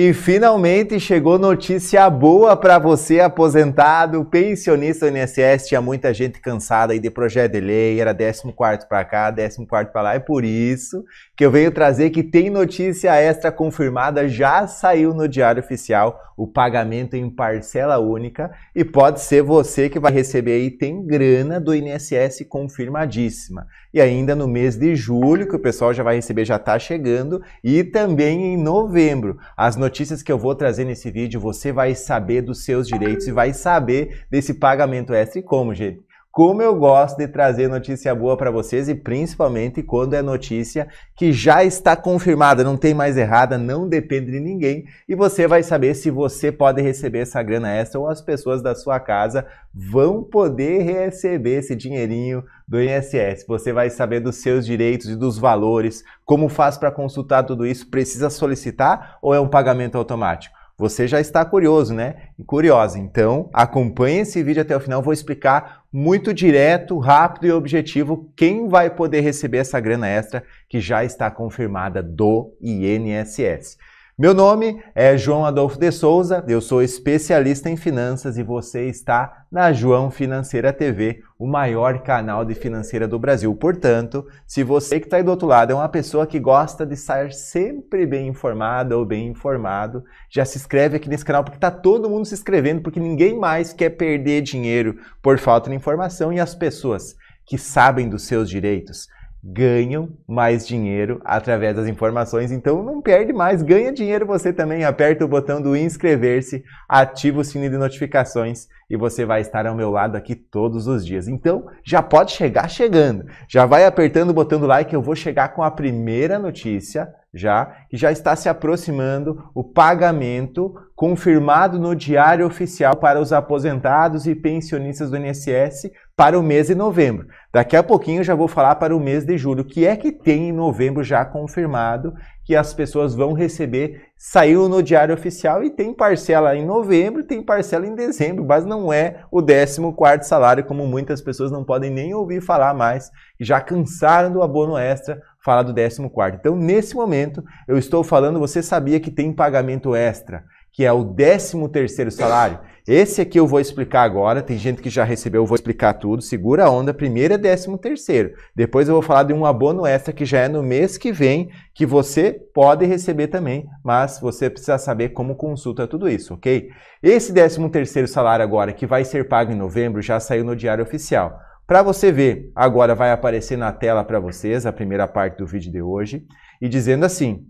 E finalmente chegou notícia boa para você aposentado, pensionista do INSS, tinha muita gente cansada aí de projeto de lei, era 14 para cá, 14 para lá, é por isso que eu venho trazer que tem notícia extra confirmada, já saiu no Diário Oficial o pagamento em parcela única e pode ser você que vai receber aí tem grana do INSS confirmadíssima. E ainda no mês de julho, que o pessoal já vai receber, já está chegando, e também em novembro. As notícias que eu vou trazer nesse vídeo, você vai saber dos seus direitos e vai saber desse pagamento extra e como, gente. Como eu gosto de trazer notícia boa para vocês e principalmente quando é notícia que já está confirmada, não tem mais errada, não depende de ninguém e você vai saber se você pode receber essa grana extra ou as pessoas da sua casa vão poder receber esse dinheirinho do INSS. Você vai saber dos seus direitos e dos valores, como faz para consultar tudo isso, precisa solicitar ou é um pagamento automático? Você já está curioso, né? Curiosa. Então, acompanhe esse vídeo até o final. Vou explicar muito direto, rápido e objetivo quem vai poder receber essa grana extra que já está confirmada do INSS. Meu nome é João Adolfo de Souza, eu sou especialista em finanças e você está na João Financeira TV, o maior canal de financeira do Brasil. Portanto, se você que está aí do outro lado é uma pessoa que gosta de estar sempre bem informada ou bem informado, já se inscreve aqui nesse canal porque está todo mundo se inscrevendo, porque ninguém mais quer perder dinheiro por falta de informação e as pessoas que sabem dos seus direitos, ganham mais dinheiro através das informações. Então não perde mais, ganha dinheiro você também. Aperta o botão do inscrever-se, ativa o sininho de notificações e você vai estar ao meu lado aqui todos os dias. Então já pode chegar chegando. Já vai apertando o botão do like, eu vou chegar com a primeira notícia já, que já está se aproximando o pagamento confirmado no Diário Oficial para os aposentados e pensionistas do INSS para o mês de novembro. Daqui a pouquinho eu já vou falar para o mês de julho, que é que tem em novembro já confirmado que as pessoas vão receber, saiu no diário oficial e tem parcela em novembro, tem parcela em dezembro, mas não é o 14º salário, como muitas pessoas não podem nem ouvir falar mais, já cansaram do abono extra falar do 14º. Então, nesse momento, eu estou falando, você sabia que tem pagamento extra, que é o 13 terceiro salário. Esse aqui eu vou explicar agora, tem gente que já recebeu, eu vou explicar tudo, segura a onda, primeiro é 13 terceiro. Depois eu vou falar de um abono extra que já é no mês que vem, que você pode receber também, mas você precisa saber como consulta tudo isso, ok? Esse 13 terceiro salário agora, que vai ser pago em novembro, já saiu no Diário Oficial. Para você ver, agora vai aparecer na tela para vocês a primeira parte do vídeo de hoje, e dizendo assim,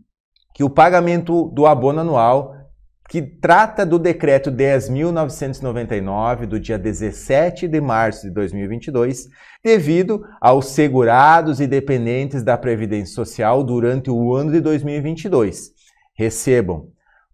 que o pagamento do abono anual que trata do decreto 10.999 do dia 17 de março de 2022, devido aos segurados e dependentes da Previdência Social durante o ano de 2022 recebam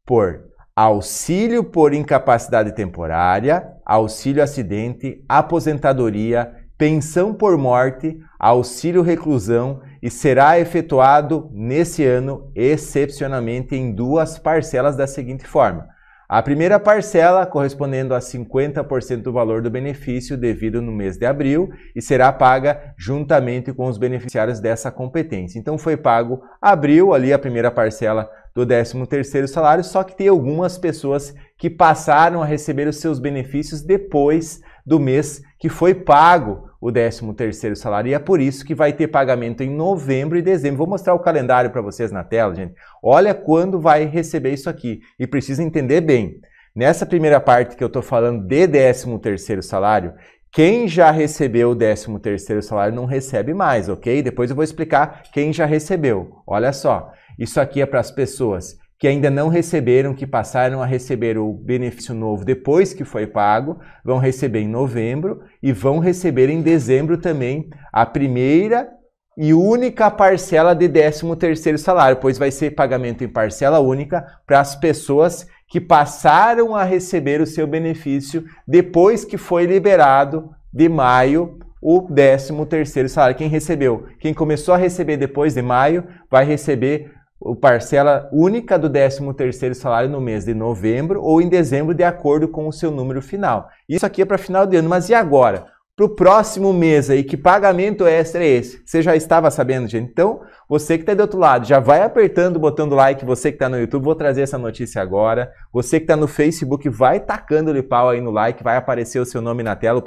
por auxílio por incapacidade temporária, auxílio acidente, aposentadoria, pensão por morte, auxílio reclusão e será efetuado nesse ano excepcionalmente em duas parcelas da seguinte forma: a primeira parcela correspondendo a 50% do valor do benefício devido no mês de abril e será paga juntamente com os beneficiários dessa competência. Então foi pago abril ali a primeira parcela do 13º salário, só que tem algumas pessoas que passaram a receber os seus benefícios depois do mês que foi pago o 13º salário. E é por isso que vai ter pagamento em novembro e dezembro. Vou mostrar o calendário para vocês na tela, gente. Olha quando vai receber isso aqui e precisa entender bem. Nessa primeira parte que eu estou falando de 13º salário, quem já recebeu o 13º salário não recebe mais, ok? Depois eu vou explicar quem já recebeu. Olha só, isso aqui é para as pessoas que ainda não receberam, que passaram a receber o benefício novo depois que foi pago, vão receber em novembro e vão receber em dezembro também a primeira e única parcela de 13 terceiro salário, pois vai ser pagamento em parcela única para as pessoas que passaram a receber o seu benefício depois que foi liberado de maio o 13 terceiro salário. Quem recebeu, quem começou a receber depois de maio, vai receber o parcela única do 13º salário no mês de novembro ou em dezembro de acordo com o seu número final. Isso aqui é para final de ano, mas e agora? Para o próximo mês aí, que pagamento extra é esse? Você já estava sabendo, gente? Então, você que está do outro lado, já vai apertando o botão do like, você que está no YouTube, vou trazer essa notícia agora. Você que está no Facebook, vai tacando-lhe pau aí no like, vai aparecer o seu nome na tela.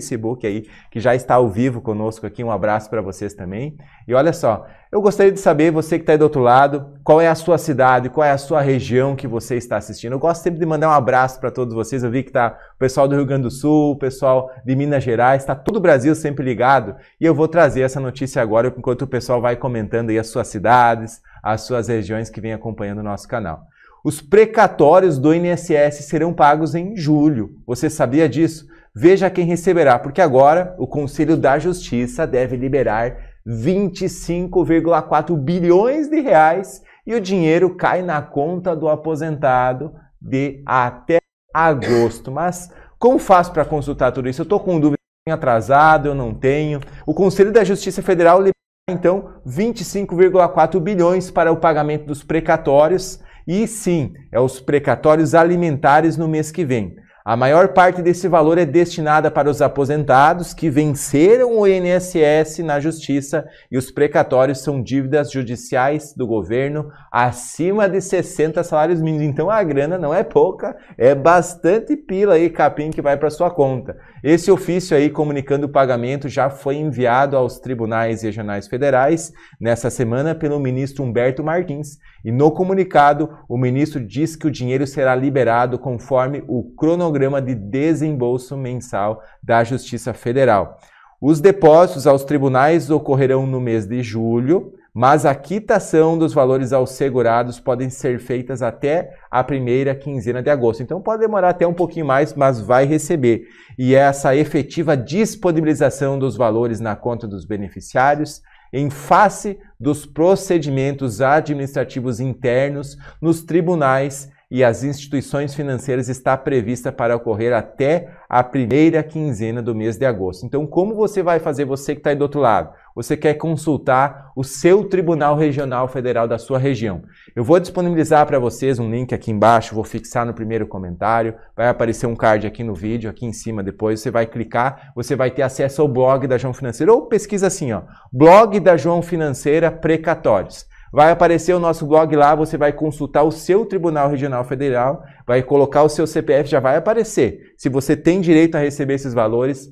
Facebook aí, que já está ao vivo conosco aqui. Um abraço para vocês também. E olha só, eu gostaria de saber, você que está aí do outro lado, qual é a sua cidade, qual é a sua região que você está assistindo. Eu gosto sempre de mandar um abraço para todos vocês. Eu vi que está o pessoal do Rio Grande do Sul, o pessoal de Minas Gerais, está todo o Brasil sempre ligado. E eu vou trazer essa notícia agora, enquanto o pessoal vai comentando aí as suas cidades, as suas regiões que vem acompanhando o nosso canal. Os precatórios do INSS serão pagos em julho. Você sabia disso? Veja quem receberá, porque agora o Conselho da Justiça deve liberar 25,4 bilhões de reais e o dinheiro cai na conta do aposentado de até agosto. Mas como faço para consultar tudo isso? Eu estou com dúvida, tenho atrasado, eu não tenho. O Conselho da Justiça Federal libera então 25,4 bilhões para o pagamento dos precatórios e sim, é os precatórios alimentares no mês que vem. A maior parte desse valor é destinada para os aposentados que venceram o INSS na justiça e os precatórios são dívidas judiciais do governo acima de 60 salários mínimos. Então a grana não é pouca, é bastante pila aí, capim que vai para sua conta. Esse ofício aí comunicando o pagamento já foi enviado aos tribunais regionais federais nessa semana pelo ministro Humberto Martins e no comunicado o ministro diz que o dinheiro será liberado conforme o cronograma programa de desembolso mensal da Justiça Federal. Os depósitos aos tribunais ocorrerão no mês de julho, mas a quitação dos valores aos segurados podem ser feitas até a primeira quinzena de agosto. Então pode demorar até um pouquinho mais, mas vai receber. E é essa efetiva disponibilização dos valores na conta dos beneficiários em face dos procedimentos administrativos internos nos tribunais e as instituições financeiras está prevista para ocorrer até a primeira quinzena do mês de agosto. Então, como você vai fazer, você que está aí do outro lado? Você quer consultar o seu Tribunal Regional Federal da sua região. Eu vou disponibilizar para vocês um link aqui embaixo, vou fixar no primeiro comentário, vai aparecer um card aqui no vídeo, aqui em cima depois, você vai clicar, você vai ter acesso ao blog da João Financeira, ou pesquisa assim, ó, blog da João Financeira Precatórios. Vai aparecer o nosso blog lá, você vai consultar o seu Tribunal Regional Federal, vai colocar o seu CPF, já vai aparecer. Se você tem direito a receber esses valores,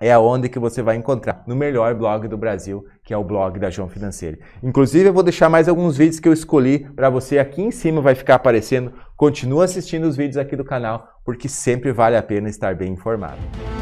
é aonde que você vai encontrar no melhor blog do Brasil, que é o blog da João Financeiro. Inclusive, eu vou deixar mais alguns vídeos que eu escolhi para você aqui em cima, vai ficar aparecendo. Continua assistindo os vídeos aqui do canal, porque sempre vale a pena estar bem informado.